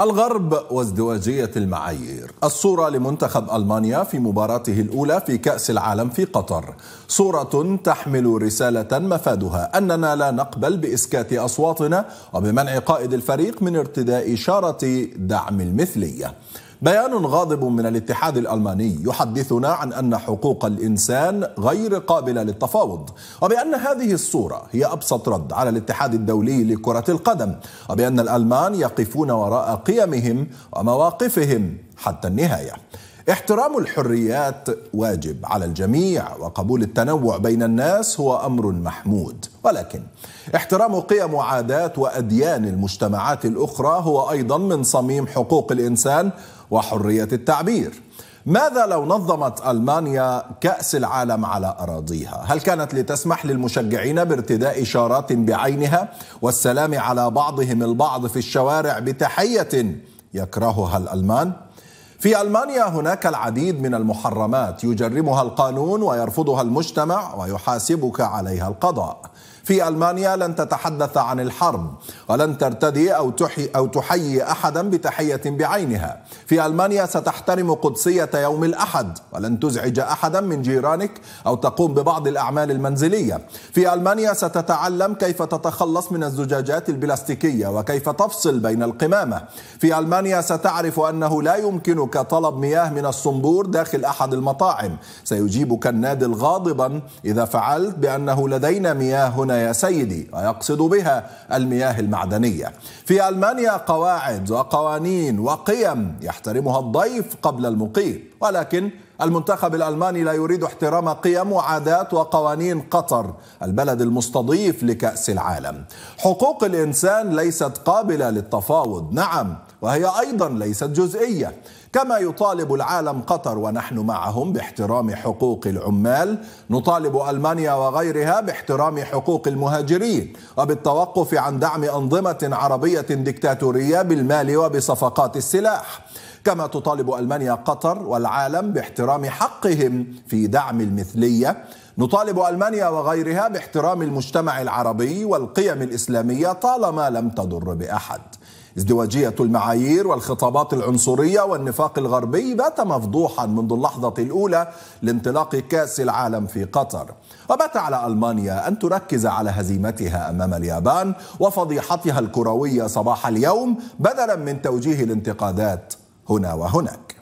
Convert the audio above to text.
الغرب وازدواجية المعايير الصورة لمنتخب ألمانيا في مباراته الأولى في كأس العالم في قطر صورة تحمل رسالة مفادها أننا لا نقبل بإسكات أصواتنا وبمنع قائد الفريق من ارتداء شارة دعم المثلية بيان غاضب من الاتحاد الألماني يحدثنا عن أن حقوق الإنسان غير قابلة للتفاوض وبأن هذه الصورة هي أبسط رد على الاتحاد الدولي لكرة القدم وبأن الألمان يقفون وراء قيمهم ومواقفهم حتى النهاية احترام الحريات واجب على الجميع وقبول التنوع بين الناس هو امر محمود ولكن احترام قيم وعادات واديان المجتمعات الاخرى هو ايضا من صميم حقوق الانسان وحريه التعبير ماذا لو نظمت المانيا كاس العالم على اراضيها هل كانت لتسمح للمشجعين بارتداء اشارات بعينها والسلام على بعضهم البعض في الشوارع بتحيه يكرهها الالمان في المانيا هناك العديد من المحرمات يجرمها القانون ويرفضها المجتمع ويحاسبك عليها القضاء في ألمانيا لن تتحدث عن الحرب ولن ترتدي أو, تحي أو تحيي أحدا بتحية بعينها في ألمانيا ستحترم قدسية يوم الأحد ولن تزعج أحدا من جيرانك أو تقوم ببعض الأعمال المنزلية في ألمانيا ستتعلم كيف تتخلص من الزجاجات البلاستيكية وكيف تفصل بين القمامة في ألمانيا ستعرف أنه لا يمكنك طلب مياه من الصنبور داخل أحد المطاعم سيجيبك النادل غاضبا إذا فعلت بأنه لدينا مياه هنا يا سيدي ويقصد بها المياه المعدنية في ألمانيا قواعد وقوانين وقيم يحترمها الضيف قبل المقيم ولكن المنتخب الألماني لا يريد احترام قيم وعادات وقوانين قطر البلد المستضيف لكأس العالم حقوق الإنسان ليست قابلة للتفاوض نعم وهي أيضا ليست جزئية كما يطالب العالم قطر ونحن معهم باحترام حقوق العمال نطالب المانيا وغيرها باحترام حقوق المهاجرين وبالتوقف عن دعم انظمه عربيه ديكتاتوريه بالمال وبصفقات السلاح كما تطالب المانيا قطر والعالم باحترام حقهم في دعم المثليه نطالب المانيا وغيرها باحترام المجتمع العربي والقيم الاسلاميه طالما لم تضر باحد ازدواجيه المعايير والخطابات العنصريه والنفاق الغربي بات مفضوحا منذ اللحظه الاولى لانطلاق كاس العالم في قطر وبات على المانيا ان تركز على هزيمتها امام اليابان وفضيحتها الكرويه صباح اليوم بدلا من توجيه الانتقادات هنا وهناك